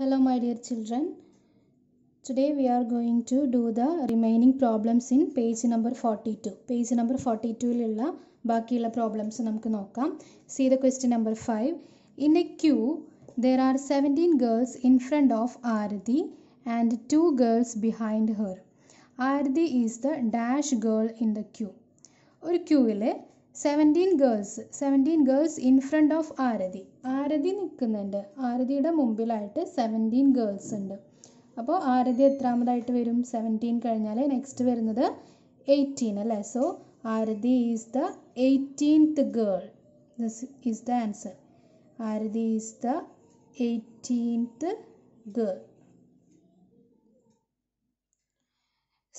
Hello my dear children. Today we are going to do the remaining problems in page number 42. Page number 42 ലുള്ള ബാക്കിയുള്ള problems നമുക്ക് നോക്കാം. See the question number 5. In a queue there are 17 girls in front of aarthi and two girls behind her. aarthi is the dash girl in the queue. ഒരു ക്യൂവിലെ seventeen girls seventeen girls in front of Arathi Arathi നിൽക്കുന്നുണ്ട് ആരതിയുടെ മുമ്പിലായിട്ട് seventeen girls ഉണ്ട് അപ്പോൾ ആരതി എത്രാമതായിട്ട് വരും seventeen കഴിഞ്ഞാൽ next വരുന്നത് eighteen അല്ലേ so Arathi is the eighteenth girl this is the answer Arathi is the eighteenth girl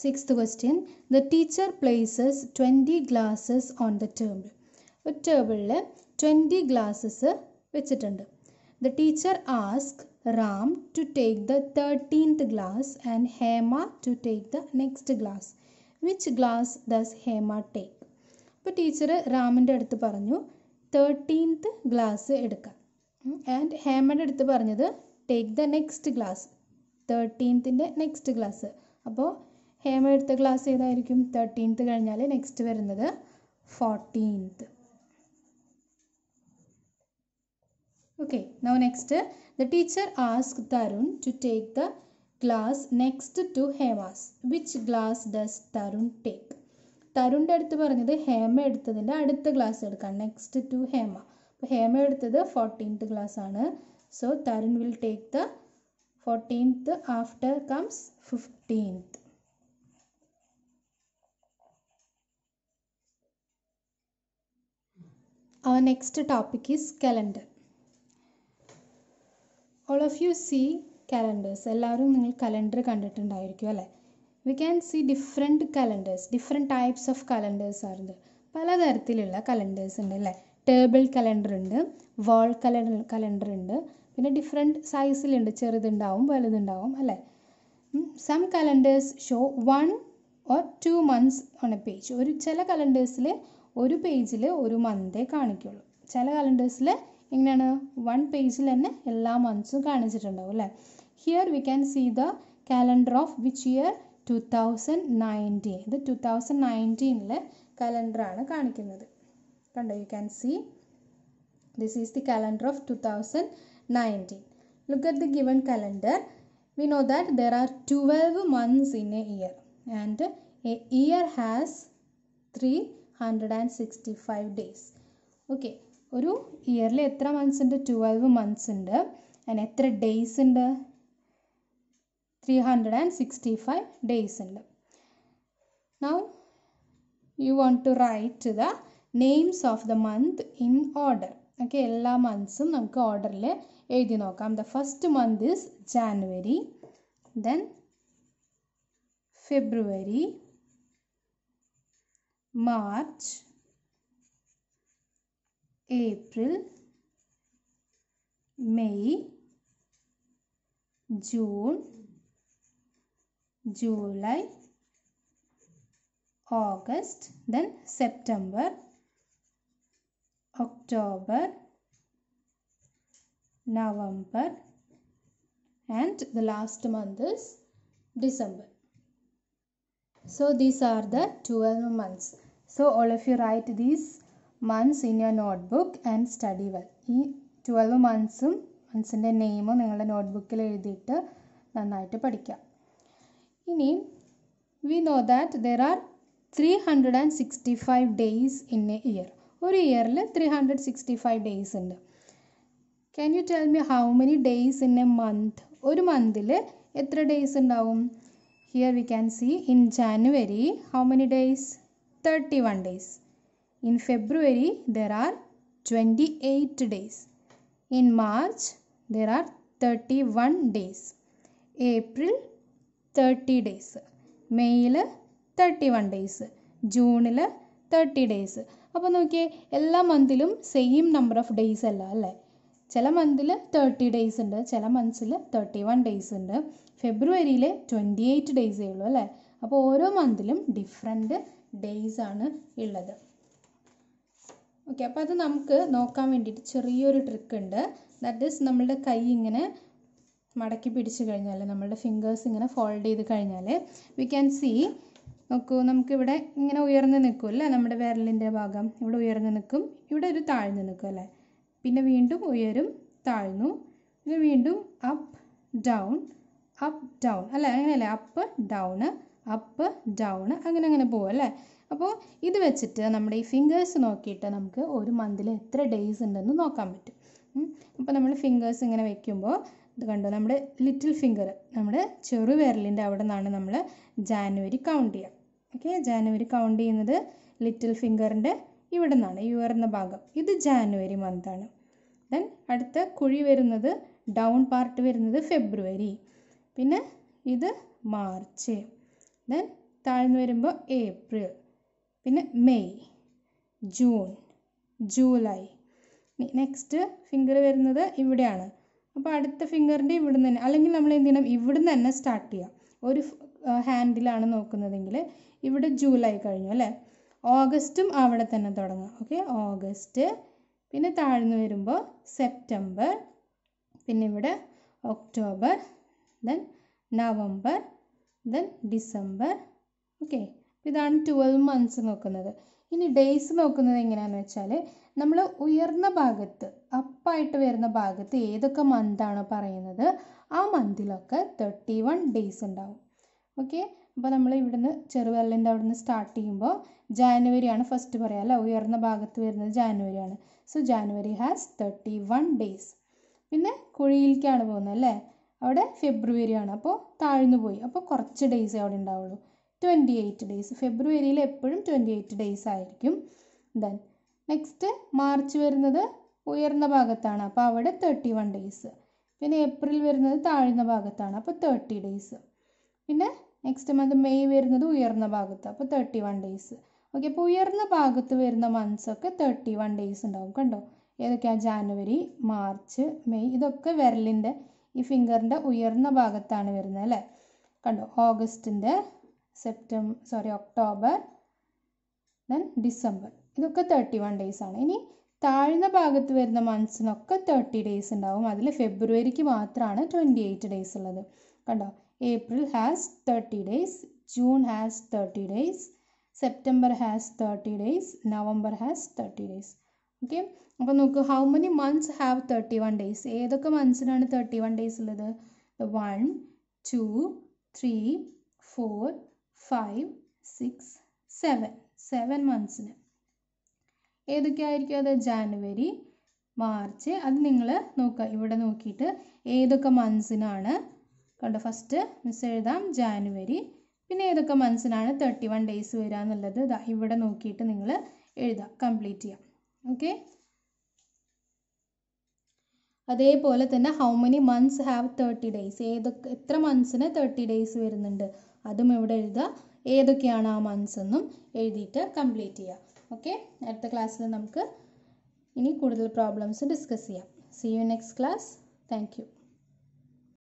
sixth question the teacher places twenty glasses on the table ഒരു ടേബിളിൽ ട്വൻറ്റി ഗ്ലാസസ് വെച്ചിട്ടുണ്ട് the teacher ask Ram to take the thirteenth glass and Hema to take the next glass which glass does Hema take അപ്പോൾ teacher റാമിൻ്റെ അടുത്ത് പറഞ്ഞു thirteenth glass എടുക്കാം and ഹേമയുടെ അടുത്ത് പറഞ്ഞത് ടേക്ക് ദ നെക്സ്റ്റ് ഗ്ലാസ് തേർട്ടീൻത്തിൻ്റെ നെക്സ്റ്റ് ഗ്ലാസ് അപ്പോൾ ഹേമ എടുത്ത ക്ലാസ് ഏതായിരിക്കും തേർട്ടീൻത്ത് കഴിഞ്ഞാൽ നെക്സ്റ്റ് വരുന്നത് fourteenth okay now next the teacher ask Tarun to take the glass next to Hema's which glass does Tarun take തരുണിൻ്റെ അടുത്ത് പറഞ്ഞത് ഹേമ എടുത്തതിൻ്റെ അടുത്ത ക്ലാസ് എടുക്കാം നെക്സ്റ്റ് ടു ഹേമ അപ്പോൾ ഹേമ എടുത്തത് ഫോർട്ടീൻത്ത് ക്ലാസ് ആണ് so Tarun will take the fourteenth after comes fifteenth our next topic is calendar all of you see calendars എല്ലാവരും നിങ്ങൾ കലണ്ടർ കണ്ടിട്ടുണ്ടായിരിക്കും അല്ലേ we can see different calendars different types of calendars ആറുണ്ട് പലതരത്തിലുള്ള calendars ഉണ്ട് അല്ലേ table calendar ഉണ്ട് വാൾ calendar calendar ഉണ്ട് പിന്നെ ഡിഫറെൻറ്റ് സൈസിലുണ്ട് ചെറുതുണ്ടാവും വലുതുണ്ടാവും അല്ലേ some calendars show one or two months on a page ഒരു ചില കലണ്ടേഴ്സിൽ ഒരു പേജിൽ ഒരു മന്തേ കാണിക്കുള്ളൂ ചില കലണ്ടേഴ്സിൽ എങ്ങനെയാണ് വൺ പേജിൽ തന്നെ എല്ലാ മന്ത്സും കാണിച്ചിട്ടുണ്ടാവും അല്ലേ here we can see the calendar of which year two thousand nineteen ഇത് ടു തൗസൻഡ് നയൻറ്റീനിലെ കലണ്ടറാണ് കാണിക്കുന്നത് കണ്ടോ you can see this is the calendar of two thousand nineteen look at the given calendar we know that there are twelve months in a year and a year has three hundred and sixty five days okay ഒരു ഇയറിൽ എത്ര months ഉണ്ട് twelve months ഉണ്ട് and എത്ര days ഉണ്ട് three hundred and sixty five days ഉണ്ട് now you want to write the names of the month in order okay എല്ലാ മന്ത്സും നമുക്ക് ഓർഡറിൽ എഴുതി നോക്കാം the first month is January then February March, April, May, June, July, August, then September, October, November and the last month is December. So these are the 12 months. So all of you write these months in your notebook and study well. ഈ twelve മന്ത്സും മന്ത്സിൻ്റെ നെയിമും നിങ്ങളുടെ നോട്ട്ബുക്കിൽ എഴുതിയിട്ട് നന്നായിട്ട് പഠിക്കാം ഇനി we know that there are three hundred and sixty five days in a year ഒരു ഇയറിൽ three hundred sixty five days ഉണ്ട് can you tell me how many days in a month ഒരു മന്തിൽ എത്ര ഡേയ്സ് ഉണ്ടാവും Here we can see in January how many days? 31 days. In February there are 28 days. In March there are 31 days. april 30 days may 31 days june 30 days അപ്പോൾ നോക്കിയേ എല്ലാ മന്തിലും same number of days അല്ല അല്ലേ ചില മന്തിൽ thirty days ഉണ്ട് ചില മന്ത്സിൽ thirty one days ഉണ്ട് ഫെബ്രുവരിയിൽ ട്വൻറ്റി എയ്റ്റ് ഡേയ്സേ ഉള്ളൂ അല്ലേ അപ്പോൾ ഓരോ മന്തിലും ഡിഫറെൻറ്റ് ഡേയ്സ് ആണ് ഉള്ളത് ഓക്കെ അപ്പോൾ അത് നമുക്ക് നോക്കാൻ വേണ്ടിയിട്ട് ചെറിയൊരു ട്രിക്ക് ഉണ്ട് ദാറ്റ് ഈസ് നമ്മളുടെ കൈ ഇങ്ങനെ മടക്കി പിടിച്ച് കഴിഞ്ഞാൽ നമ്മളുടെ ഫിംഗേഴ്സ് ഇങ്ങനെ ഫോൾഡ് ചെയ്ത് കഴിഞ്ഞാൽ വി ക്യാൻ സീ നോക്കൂ നമുക്കിവിടെ ഇങ്ങനെ ഉയർന്ന് നിൽക്കും അല്ലേ നമ്മുടെ വിരലിൻ്റെ ഭാഗം ഇവിടെ ഉയർന്ന് നിൽക്കും ഇവിടെ ഒരു താഴ്ന്ന് നിൽക്കും അല്ലേ പിന്നെ വീണ്ടും ഉയരും താഴ്ന്നു പിന്നെ വീണ്ടും അപ്പ് ഡൗൺ അപ്പ് ഡൗൺ അല്ല അങ്ങനെയല്ല അപ്പ് ഡൗണ് അപ്പ് ഡൗൺ അങ്ങനെ അങ്ങനെ പോകും അല്ലേ അപ്പോൾ ഇത് വെച്ചിട്ട് നമ്മുടെ ഈ ഫിംഗേഴ്സ് നോക്കിയിട്ട് നമുക്ക് ഒരു മന്തിൽ എത്ര ഡേയ്സ് ഉണ്ടെന്ന് നോക്കാൻ പറ്റും അപ്പോൾ നമ്മൾ ഫിംഗേഴ്സ് ഇങ്ങനെ വെക്കുമ്പോൾ ഇത് കണ്ടോ നമ്മുടെ ലിറ്റിൽ ഫിംഗർ നമ്മുടെ ചെറുവിരലിൻ്റെ അവിടെ നിന്നാണ് നമ്മൾ ജാനുവരി കൗണ്ട് ചെയ്യുക ഓക്കെ ജാനുവരി കൗണ്ട് ചെയ്യുന്നത് ലിറ്റിൽ ഫിംഗറിൻ്റെ ഇവിടെ നിന്നാണ് ആർ എന്ന ഭാഗം ഇത് ജാനുവരി മന്താണ് ദെൻ അടുത്ത കുഴി വരുന്നത് ഡൗൺ പാർട്ട് വരുന്നത് ഫെബ്രുവരി പിന്നെ ഇത് മാർച്ച് ദെൻ താഴ്ന്നു വരുമ്പോൾ ഏപ്രിൽ പിന്നെ May June July next finger വരുന്നത് ഇവിടെയാണ് അപ്പോൾ അടുത്ത ഫിംഗറിൻ്റെ നിന്ന് തന്നെ അല്ലെങ്കിൽ നമ്മൾ എന്ത് ചെയ്യണം നിന്ന് തന്നെ സ്റ്റാർട്ട് ചെയ്യാം ഒരു ഹാൻഡിലാണ് നോക്കുന്നതെങ്കിൽ ഇവിടെ ജൂലൈ കഴിഞ്ഞു അല്ലേ ഓഗസ്റ്റും അവിടെ തന്നെ തുടങ്ങുക ഓക്കെ ഓഗസ്റ്റ് പിന്നെ താഴ്ന്നു വരുമ്പോൾ സെപ്റ്റംബർ പിന്നെ ഇവിടെ October then November then December okay ഇതാണ് ട്വൽവ് മന്ത്സ് നോക്കുന്നത് ഇനി ഡേയ്സ് നോക്കുന്നത് എങ്ങനെയാണെന്ന് വെച്ചാൽ നമ്മൾ ഉയർന്ന ഭാഗത്ത് അപ്പായിട്ട് വരുന്ന ഭാഗത്ത് ഏതൊക്കെ മന്താണോ പറയുന്നത് ആ മന്തിലൊക്കെ തേർട്ടി വൺ ഡേയ്സ് ഉണ്ടാവും ഓക്കെ അപ്പോൾ നമ്മൾ ഇവിടുന്ന് ചെറുവെല്ലിൻ്റെ അവിടുന്ന് സ്റ്റാർട്ട് ചെയ്യുമ്പോൾ ജാനുവരിയാണ് ഫസ്റ്റ് പറയാം അല്ലേ ഉയർന്ന ഭാഗത്ത് വരുന്നത് ജാനുവരിയാണ് so January has thirty one days പിന്നെ കുഴിയിലേക്കാണ് പോകുന്നത് അല്ലേ അവിടെ ഫെബ്രുവരിയാണ് അപ്പോൾ താഴ്ന്നു പോയി അപ്പോൾ കുറച്ച് ഡേയ്സ് അവിടെ ഉണ്ടാവുള്ളൂ ട്വൻറ്റി എയ്റ്റ് ഡേയ്സ് ഫെബ്രുവരിയിൽ എപ്പോഴും ട്വൻറ്റി എയ്റ്റ് ഡേയ്സ് ആയിരിക്കും ദെൻ നെക്സ്റ്റ് മാർച്ച് വരുന്നത് ഉയർന്ന ഭാഗത്താണ് അപ്പോൾ അവിടെ തേർട്ടി വൺ ഡേയ്സ് പിന്നെ ഏപ്രിൽ വരുന്നത് താഴ്ന്ന ഭാഗത്താണ് അപ്പോൾ തേർട്ടി ഡേയ്സ് പിന്നെ നെക്സ്റ്റ് മന്ത് മെയ് വരുന്നത് ഉയർന്ന ഭാഗത്ത് അപ്പോൾ തേർട്ടി വൺ ഡേയ്സ് ഓക്കെ അപ്പോൾ ഉയർന്ന ഭാഗത്ത് വരുന്ന ഒക്കെ തേർട്ടി വൺ ഡേയ്സ് ഉണ്ടാവും കണ്ടോ ഏതൊക്കെയാണ് ജാനുവരി മാർച്ച് മെയ് ഇതൊക്കെ വിരലിൻ്റെ ഈ ഫിംഗറിൻ്റെ ഉയർന്ന ഭാഗത്താണ് വരുന്നത് അല്ലേ കണ്ടോ ഓഗസ്റ്റിൻ്റെ September sorry October then December ഇതൊക്കെ തേർട്ടി വൺ ഡേയ്സ് ആണ് ഇനി താഴ്ന്ന ഭാഗത്ത് വരുന്ന മന്ത്സിനൊക്കെ തേർട്ടി ഡേയ്സ് ഉണ്ടാവും അതിൽ ഫെബ്രുവരിക്ക് മാത്രമാണ് ട്വൻറ്റി എയ്റ്റ് ഡേയ്സ് ഉള്ളത് കണ്ടോ April has thirty days June has thirty days September has thirty days November has thirty days okay അപ്പോൾ നോക്കൂ how many months have thirty one days ഏതൊക്കെ മന്ത്സിനാണ് തേർട്ടി വൺ ഡേയ്സ് ഉള്ളത് one two three four five six seven seven മന്ത്സിന് ഏതൊക്കെയായിരിക്കും അത് January March അത് നിങ്ങൾ നോക്കുക ഇവിടെ നോക്കിയിട്ട് ഏതൊക്കെ മന്ത്സിനാണ് കണ്ടോ ഫസ്റ്റ് മിസ് എഴുതാം ജാനുവരി പിന്നെ ഏതൊക്കെ മന്ത്സിനാണ് തേർട്ടി വൺ ഡേയ്സ് വരിക എന്നുള്ളത് ഇവിടെ നോക്കിയിട്ട് നിങ്ങൾ എഴുതാം കംപ്ലീറ്റ് ചെയ്യാം ഓക്കെ അതേപോലെ തന്നെ how many months have thirty days ഏതൊക്കെ എത്ര മന്ത്സിന് തേർട്ടി ഡേയ്സ് വരുന്നുണ്ട് അതും ഇവിടെ എഴുതുക ഏതൊക്കെയാണ് ആ മന്ത്സ് എന്നും എഴുതിയിട്ട് കംപ്ലീറ്റ് ചെയ്യുക ഓക്കെ അടുത്ത ക്ലാസ്സിൽ നമുക്ക് ഇനി കൂടുതൽ പ്രോബ്ലംസ് ഡിസ്കസ് ചെയ്യാം see you next class thank